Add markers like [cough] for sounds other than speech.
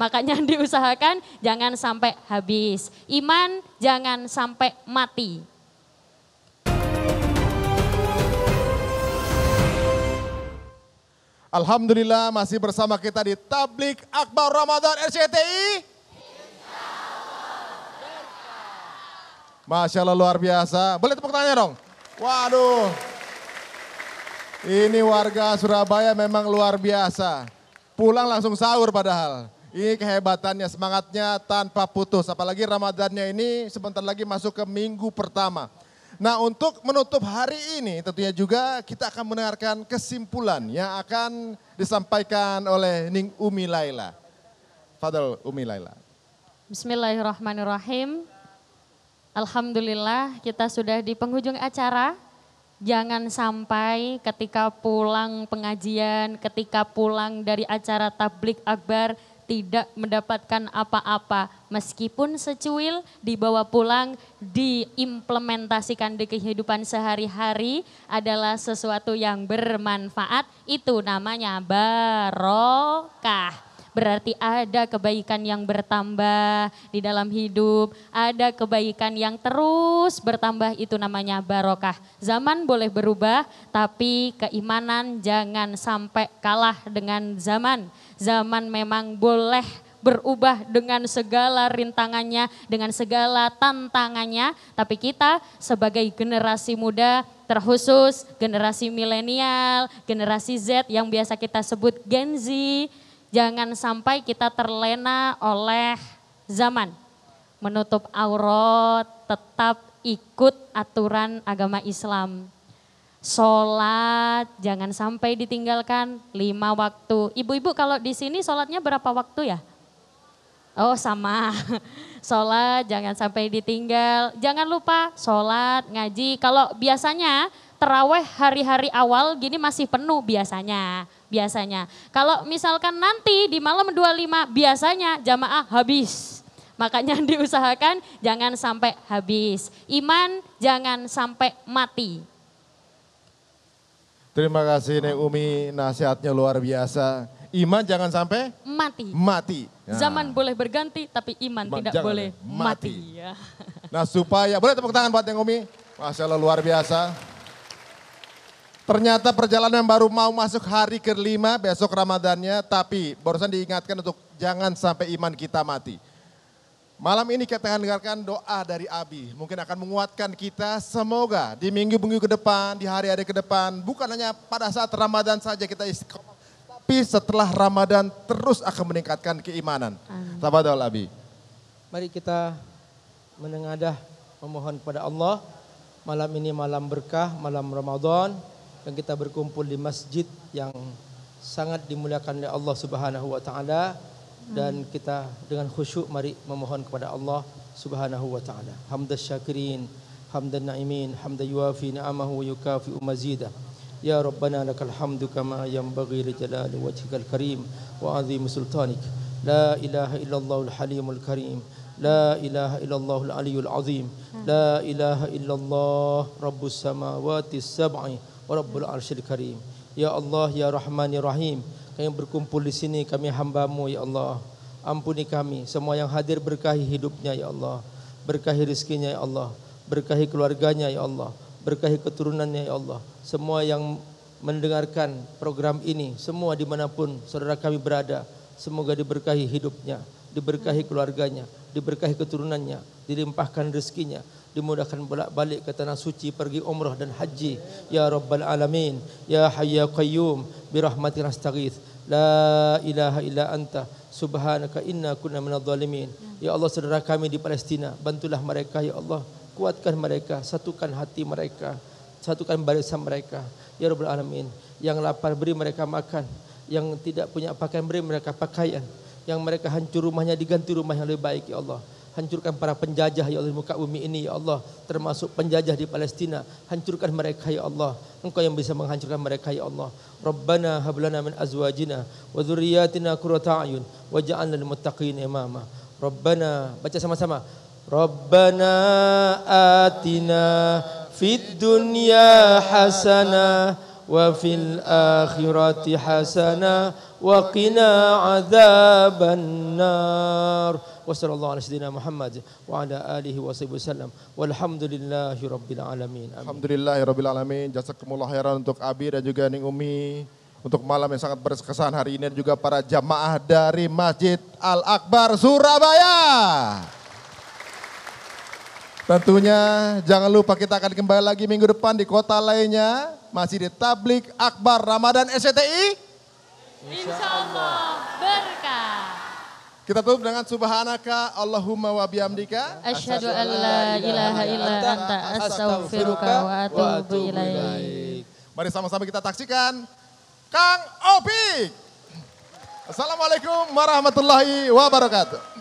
Makanya [laughs] diusahakan jangan sampai habis. Iman jangan sampai mati. Alhamdulillah masih bersama kita di Tablik Akbar Ramadan RCTI. Masya Allah luar biasa. Boleh tepuk tangannya dong. Waduh. Ini warga Surabaya memang luar biasa. Pulang langsung sahur padahal. Ini kehebatannya, semangatnya tanpa putus. Apalagi Ramadannya ini sebentar lagi masuk ke minggu pertama. Nah untuk menutup hari ini tentunya juga kita akan mendengarkan kesimpulan yang akan disampaikan oleh Ning Umi Laila. Fadal Umi Laila. Bismillahirrahmanirrahim. Alhamdulillah kita sudah di penghujung acara. Jangan sampai ketika pulang pengajian, ketika pulang dari acara tablik akbar, tidak mendapatkan apa-apa meskipun secuil dibawa pulang diimplementasikan di kehidupan sehari-hari adalah sesuatu yang bermanfaat itu namanya barokah berarti ada kebaikan yang bertambah di dalam hidup, ada kebaikan yang terus bertambah itu namanya barokah. Zaman boleh berubah, tapi keimanan jangan sampai kalah dengan zaman. Zaman memang boleh berubah dengan segala rintangannya, dengan segala tantangannya, tapi kita sebagai generasi muda, terkhusus generasi milenial, generasi Z yang biasa kita sebut Gen Z, jangan sampai kita terlena oleh zaman. Menutup aurat, tetap ikut aturan agama Islam. Sholat jangan sampai ditinggalkan lima waktu. Ibu-ibu kalau di sini sholatnya berapa waktu ya? Oh sama, [laughs] sholat jangan sampai ditinggal. Jangan lupa sholat, ngaji. Kalau biasanya teraweh hari-hari awal gini masih penuh biasanya. Biasanya. Kalau misalkan nanti di malam 25 biasanya jamaah habis. Makanya [laughs] diusahakan jangan sampai habis. Iman jangan sampai mati. Terima kasih Nek Umi, nasihatnya luar biasa. Iman jangan sampai mati. Mati. Ya. Zaman boleh berganti, tapi iman, iman tidak boleh ya. mati. mati. Ya. [laughs] Nah supaya boleh tepuk tangan buat Nek Umi. Masya Allah luar biasa. Ternyata perjalanan baru mau masuk hari kelima besok Ramadannya, tapi barusan diingatkan untuk jangan sampai iman kita mati. Malam ini kita akan dengarkan doa dari Abi. Mungkin akan menguatkan kita semoga di minggu-minggu ke depan, di hari-hari ke depan. Bukan hanya pada saat Ramadan saja kita istiqomah. Tapi setelah Ramadan terus akan meningkatkan keimanan. Tabadol Abi. Mari kita menengadah memohon kepada Allah. Malam ini malam berkah, malam Ramadan. Dan kita berkumpul di masjid yang sangat dimuliakan oleh Allah Subhanahu wa taala dan kita dengan khusyuk mari memohon kepada Allah Subhanahu wa taala. Hamdan syakirin, hamdan na'imin, hamdan yuafi ni'amahu wa yukafi mazida. Ya Rabbana lakal hamdu kama yanbaghi li jalali wajhikal karim wa 'azimi sultanik. La ilaha illallahul halimul karim. La إله illallahul الله العلي العظيم لا إله إلا الله رب السماوات السبع ورب العرش الكريم ya الله ya رحمن يا ya kami berkumpul di sini kami hambamu ya Allah ampuni kami semua yang hadir berkahi hidupnya ya Allah berkahi rizkinya ya Allah berkahi keluarganya ya Allah berkahi keturunannya ya Allah semua yang mendengarkan program ini semua dimanapun saudara kami berada semoga diberkahi hidupnya diberkahi keluarganya diberkahi keturunannya dilimpahkan rizkinya dimudahkan bolak balik ke tanah suci pergi umrah dan haji ya rabbal alamin ya hayya ya qayyum bi rahmatika nastaghith la ilaha illa anta subhanaka inna kunna minadh dhalimin ya allah saudara kami di palestina bantulah mereka ya allah kuatkan mereka satukan hati mereka satukan barisan mereka ya rabbal alamin yang lapar beri mereka makan yang tidak punya pakaian beri mereka pakaian yang mereka hancur rumahnya diganti rumah yang lebih baik ya allah hancurkan para penjajah ya Allah di muka bumi ini ya Allah termasuk penjajah di Palestina hancurkan mereka ya Allah engkau yang bisa menghancurkan mereka ya Allah Rabbana hab lana min azwajina wa dhurriyyatina qurrata ayun waj'al lana muttaqin imama Rabbana baca sama-sama Rabbana atina fid dunya hasana wa fil akhirati hasana wa qina adzabannar wa sallallahu ala sayyidina Muhammad wa ala alihi wa sahbihi wasallam walhamdulillahi rabbil alamin Amin. alhamdulillahi rabbil alamin jazakumullah khairan untuk Abi dan juga Ning Umi untuk malam yang sangat berkesan hari ini dan juga para jamaah dari Masjid Al Akbar Surabaya. Tentunya jangan lupa kita akan kembali lagi minggu depan di kota lainnya masih di Tablik Akbar Ramadan SCTI. Insya Allah. Kita tutup dengan subhanaka Allahumma wa bihamdika asyhadu an la ilaha illa anta astaghfiruka wa atubu ilaik. Mari sama-sama kita taksikan Kang Opik. Assalamualaikum warahmatullahi wabarakatuh.